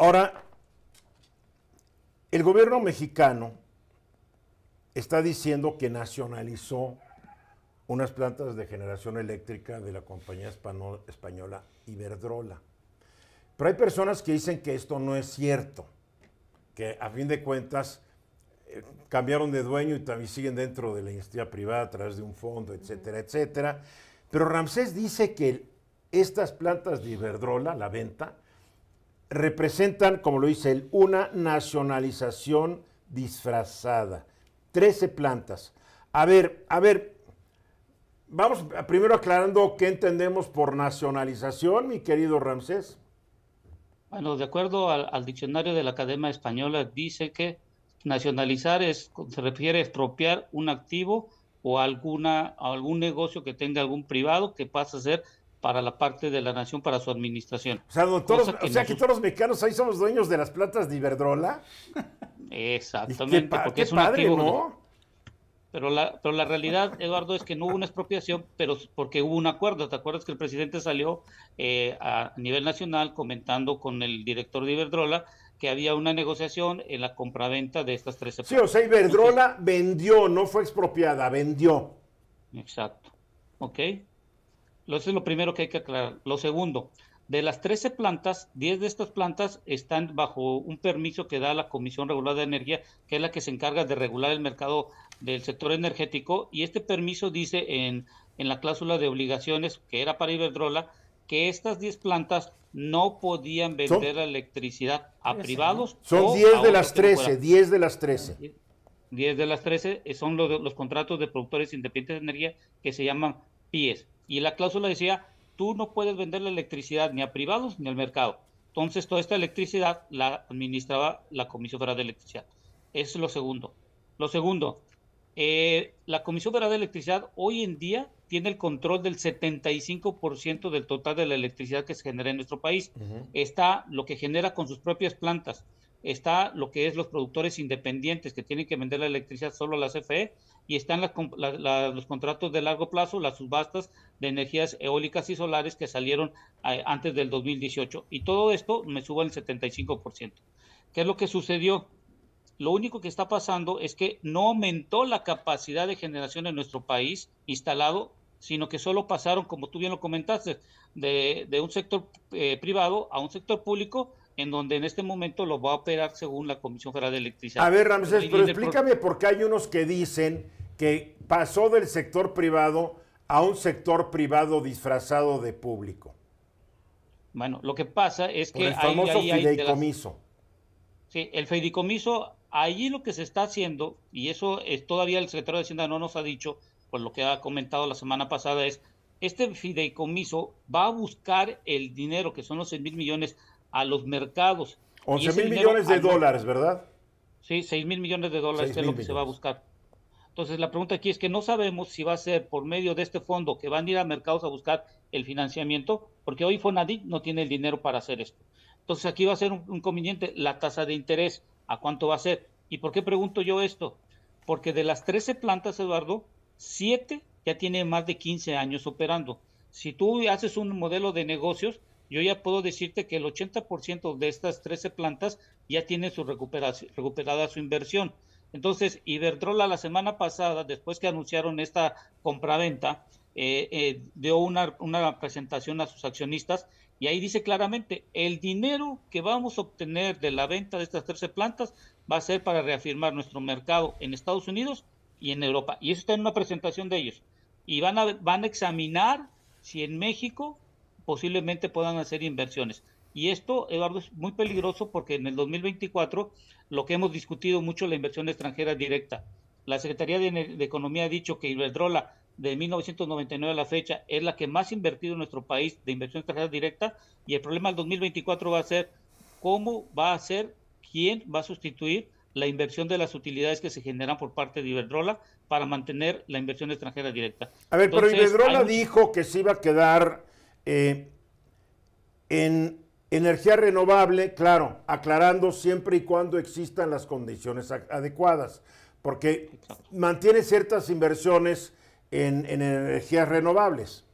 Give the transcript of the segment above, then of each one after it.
Ahora, el gobierno mexicano está diciendo que nacionalizó unas plantas de generación eléctrica de la compañía española Iberdrola. Pero hay personas que dicen que esto no es cierto, que a fin de cuentas eh, cambiaron de dueño y también siguen dentro de la industria privada a través de un fondo, etcétera, etcétera. Pero Ramsés dice que estas plantas de Iberdrola, la venta, representan, como lo dice él, una nacionalización disfrazada. Trece plantas. A ver, a ver, vamos primero aclarando qué entendemos por nacionalización, mi querido Ramsés. Bueno, de acuerdo al, diccionario de la Academia Española, dice que nacionalizar es, se refiere a expropiar un activo o alguna, algún negocio que tenga algún privado que pasa a ser para la parte de la nación, para su administración. O sea, que todos los mexicanos ahí somos dueños de las plantas de Iberdrola. Exactamente, porque es un padre, Pero la, pero la realidad, Eduardo, es que no hubo una expropiación, pero porque hubo un acuerdo. ¿Te acuerdas que el presidente salió eh, a nivel nacional comentando con el director de Iberdrola que había una negociación en la compraventa de estas tres 13 Sí, o sea, Iberdrola vendió, no fue expropiada, vendió. Exacto. ¿Ok? Eso es lo primero que hay que aclarar. Lo segundo, de las 13 plantas, 10 de estas plantas están bajo un permiso que da la Comisión Regulada de Energía, que es la que se encarga de regular el mercado del sector energético. Y este permiso dice en, la cláusula de obligaciones, que era para Iberdrola, que estas 10 plantas no podían vender la electricidad a privados. Son 10 de las 13, 10 de las 13. 10 eh, de las 13 son los, los contratos de productores independientes de energía que se llaman PIES, y la cláusula decía, tú no puedes vender la electricidad ni a privados ni al mercado. Entonces, toda esta electricidad la administraba la Comisión Federal de Electricidad. Eso es lo segundo. Lo segundo, eh, la Comisión Federal de Electricidad hoy en día tiene el control del 75% del total de la electricidad que se genera en nuestro país. Está lo que genera con sus propias plantas está lo que es los productores independientes que tienen que vender la electricidad solo a la CFE y están los contratos de largo plazo, las subastas de energías eólicas y solares que salieron eh, antes del 2018. Y todo esto me suba al 75%. ¿Qué es lo que sucedió? Lo único que está pasando es que no aumentó la capacidad de generación en nuestro país instalado, sino que solo pasaron, como tú bien lo comentaste, de, un sector eh, privado a un sector público en donde en este momento lo va a operar según la Comisión Federal de Electricidad. A ver, Ramírez, pero explícame por qué hay unos que dicen que pasó del sector privado a un sector privado disfrazado de público. Bueno, lo que pasa es que... el famoso fideicomiso. Sí, el fideicomiso, allí lo que se está haciendo, y eso es, todavía el secretario de Hacienda no nos ha dicho, por lo que ha comentado la semana pasada, es este fideicomiso va a buscar el dinero, que son los 6 mil millones a los mercados. 11 mil millones de dólares, ¿verdad? Sí, 6 mil millones de dólares es lo que se va a buscar. Entonces, la pregunta aquí es que no sabemos si va a ser por medio de este fondo que van a ir a mercados a buscar el financiamiento, porque hoy Fonadic no tiene el dinero para hacer esto. Entonces, aquí va a ser un, un conveniente la tasa de interés, a cuánto va a ser. ¿Y por qué pregunto yo esto? Porque de las 13 plantas, Eduardo, 7 ya tienen más de 15 años operando. Si tú haces un modelo de negocios, yo ya puedo decirte que el 80% de estas 13 plantas ya tienen su recuperación, recuperada su inversión. Entonces, Iberdrola la semana pasada, después que anunciaron esta compraventa, eh, eh, dio una, una presentación a sus accionistas y ahí dice claramente, el dinero que vamos a obtener de la venta de estas 13 plantas va a ser para reafirmar nuestro mercado en Estados Unidos y en Europa. Y eso está en una presentación de ellos. Y van a, van a examinar si en México posiblemente puedan hacer inversiones. Y esto, Eduardo, es muy peligroso porque en el 2024 lo que hemos discutido mucho es la inversión extranjera directa. La Secretaría de, Economía ha dicho que Iberdrola de 1999 a la fecha es la que más ha invertido en nuestro país de inversión extranjera directa y el problema del 2024 va a ser cómo va a ser, quién va a sustituir la inversión de las utilidades que se generan por parte de Iberdrola para mantener la inversión extranjera directa. A ver, pero Iberdrola dijo que se iba a quedar eh, en energía renovable, claro, aclarando siempre y cuando existan las condiciones adecuadas, porque mantiene ciertas inversiones en, energías renovables.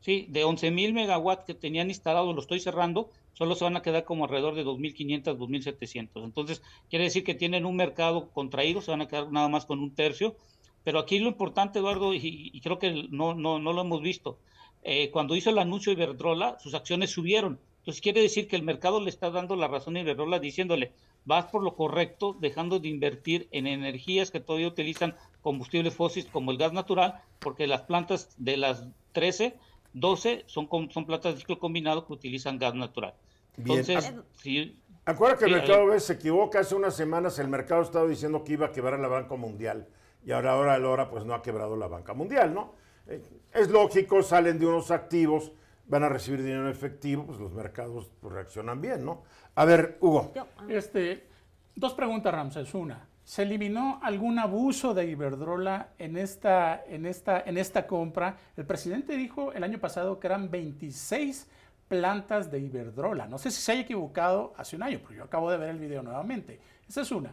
Sí, de 11.000 megawatts que tenían instalados, lo estoy cerrando, solo se van a quedar como alrededor de 2.500, 2.700. Entonces, quiere decir que tienen un mercado contraído, se van a quedar nada más con un tercio. Pero aquí lo importante, Eduardo, y, creo que no, no, no lo hemos visto, eh, cuando hizo el anuncio Iberdrola, sus acciones subieron. Entonces quiere decir que el mercado le está dando la razón a Iberdrola diciéndole, vas por lo correcto, dejando de invertir en energías que todavía utilizan combustibles fósiles como el gas natural, porque las plantas de las 13, 12 son, son plantas de ciclo combinado que utilizan gas natural. Entonces, ah, sí, Acuérdate que el mercado se equivoca. Hace unas semanas el mercado estaba diciendo que iba a quebrar la banca mundial y ahora, ahora, ahora, pues no ha quebrado la banca mundial, ¿no? Eh, es lógico, salen de unos activos, van a recibir dinero efectivo, pues los mercados pues, reaccionan bien, ¿no? A ver, Hugo. Este, dos preguntas, Ramses. Una, ¿se eliminó algún abuso de Iberdrola en esta, en esta, en esta compra? El presidente dijo el año pasado que eran 26 plantas de Iberdrola. No sé si se haya equivocado hace un año, pero yo acabo de ver el video nuevamente. Esa es una.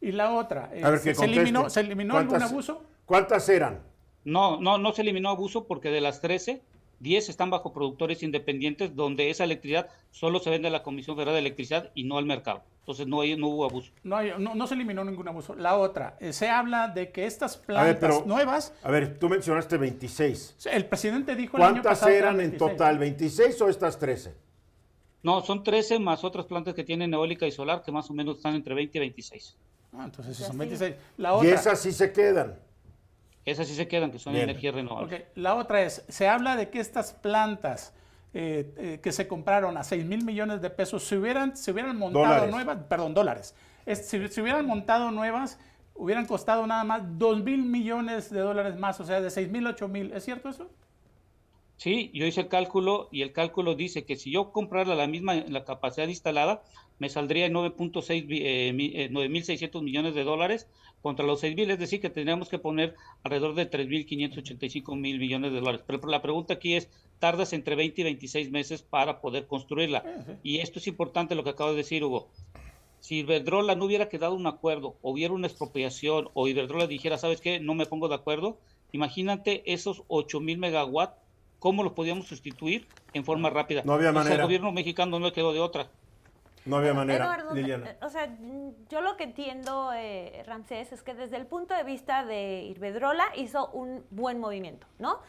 Y la otra, eh, ¿se, eliminó, ¿se eliminó algún abuso? ¿Cuántas eran? No, no, no se eliminó abuso porque de las 13, 10 están bajo productores independientes donde esa electricidad solo se vende a la Comisión Federal de Electricidad y no al mercado. Entonces no, hay, no hubo abuso. No, se eliminó ningún abuso. La otra, eh, se habla de que estas plantas nuevas... A ver, tú mencionaste 26. El presidente dijo... El ¿Cuántas eran en total? ¿26 o estas 13? No, son 13 más otras plantas que tienen eólica y solar que más o menos están entre 20 y 26. Ah, entonces son 26. y esas sí se quedan. Esas sí se quedan, que son energías renovables. La otra es, se habla de que estas plantas eh, eh, que se compraron a 6 mil millones de pesos, si hubieran, se hubieran montado nuevas, perdón, dólares, si, si hubieran montado nuevas, hubieran costado nada más 2 mil millones de dólares más, o sea, de 6 mil, 8 mil. ¿Es cierto eso? Sí, yo hice el cálculo y el cálculo dice que si yo comprara la misma la capacidad instalada, me saldría 9.6 eh, 9.600 eh, millones de dólares contra los 6.000, es decir, que tendríamos que poner alrededor de 3.585 mil millones de dólares. Pero, la pregunta aquí es, tardas entre 20 y 26 meses para poder construirla. Y esto es importante lo que acabo de decir, Hugo. Si Iberdrola no hubiera quedado un acuerdo, o hubiera una expropiación, o Iberdrola dijera, ¿sabes qué? No me pongo de acuerdo. Imagínate esos 8.000 megawatts cómo los podíamos sustituir en forma rápida. No había manera. el gobierno mexicano no quedó de otra. No había manera. Eh, o sea, yo lo que entiendo, eh, Ramsés, es que desde el punto de vista de Irvedrola hizo un buen movimiento, ¿no?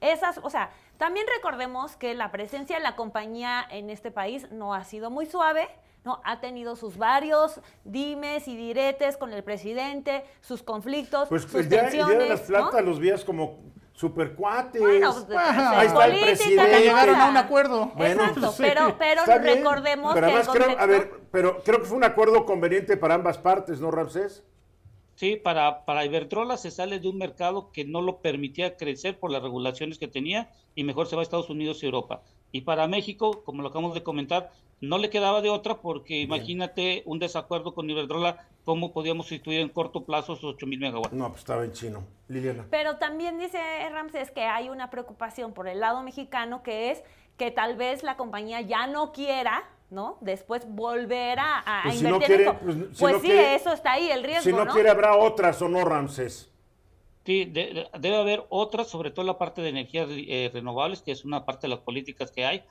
Esas, o sea, también recordemos que la presencia de la compañía en este país no ha sido muy suave. ¿no? Ha tenido sus varios dimes y diretes con el presidente, sus conflictos, pues, sus ya, de las plantas los vías como Supercuates. Bueno, pues, Ahí está el presidente. llegaron a un acuerdo. Bueno, Exacto, pues, pero, pero recordemos pero Además creo, a ver, pero creo que fue un acuerdo conveniente para ambas partes, ¿no, Ramsés? Sí, para, para Iberdrola se sale de un mercado que no lo permitía crecer por las regulaciones que tenía y mejor se va a Estados Unidos y Europa. Y para México, como lo acabamos de comentar, no le quedaba de otra porque imagínate un desacuerdo con Iberdrola, cómo podíamos sustituir en corto plazo esos 8.000 mil megawatts. No, pues estaba en chino. Liliana. Pero también dice Ramses que hay una preocupación por el lado mexicano que es que tal vez la compañía ya no quiera ¿no? Después volver a, pues, invertir. Pues, si pues, sí, eso está ahí, el riesgo. Si no, ¿no? quiere, habrá otras o no, Ramses. Sí, debe haber otras, sobre todo la parte de energías eh, renovables, que es una parte de las políticas que hay,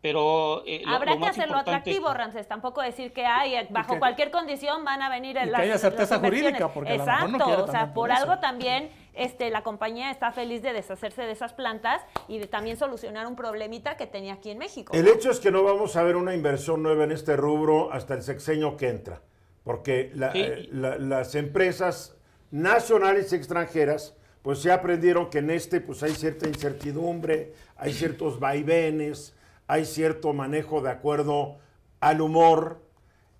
pero... Eh, Habrá que hacerlo atractivo, Ramses, tampoco decir que hay, eh, bajo cualquier condición van a venir las, que haya certeza jurídica, porque Exacto, o sea, por, algo también este, la compañía está feliz de deshacerse de esas plantas y de también solucionar un problemita que tenía aquí en México. El hecho es que no vamos a ver una inversión nueva en este rubro hasta el sexenio que entra, porque las empresas nacionales y extranjeras, pues ya aprendieron que en este pues hay cierta incertidumbre, hay ciertos vaivenes, hay cierto manejo de acuerdo al humor.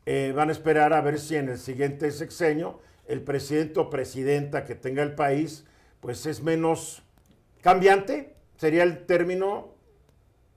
Eh, van a esperar a ver si en el siguiente sexenio el presidente o presidenta que tenga el país pues es menos cambiante, sería el término,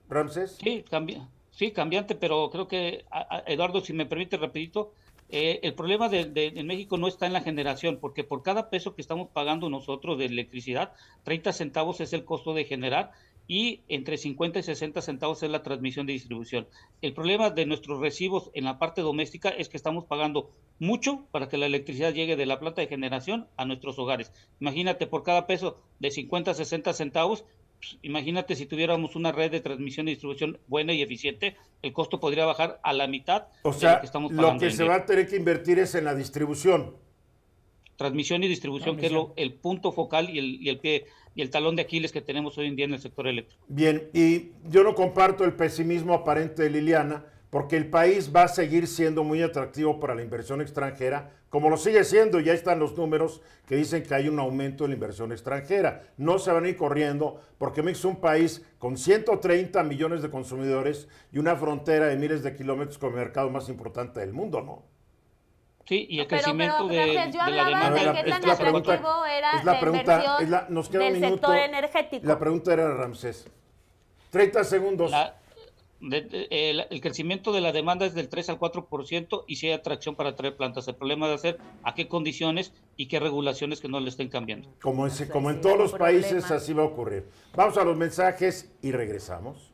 Ramses. Sí, cambia sí cambiante, pero creo que, Eduardo, si me permite rapidito, eh, el problema de, México no está en la generación, porque por cada peso que estamos pagando nosotros de electricidad, 30 centavos es el costo de generar y entre 50 y 60 centavos es la transmisión de distribución. El problema de nuestros recibos en la parte doméstica es que estamos pagando mucho para que la electricidad llegue de la planta de generación a nuestros hogares. Imagínate, por cada peso de 50 a 60 centavos pues, imagínate si tuviéramos una red de transmisión y distribución buena y eficiente, el costo podría bajar a la mitad. O sea, de lo que, estamos pagando lo que se va a tener que invertir es en la distribución. Transmisión y distribución, que es el punto focal y el pie y el talón de Aquiles que tenemos hoy en día en el sector eléctrico. Bien, y yo no comparto el pesimismo aparente de Liliana porque el país va a seguir siendo muy atractivo para la inversión extranjera, como lo sigue siendo, ya están los números que dicen que hay un aumento de la inversión extranjera. No se van a ir corriendo, porque México es un país con 130 millones de consumidores y una frontera de miles de kilómetros con el mercado más importante del mundo, ¿no? Sí, y el crecimiento de, yo hablaba este la De qué tan atractivo era la pregunta, del sector energético. La pregunta era de Ramsés. 30 segundos el, crecimiento de la demanda es del 3 al 4% y si hay atracción para traer plantas. El problema de hacer a qué condiciones y qué regulaciones que no le estén cambiando. como en pues todos los países así va a ocurrir. Vamos a los mensajes y regresamos.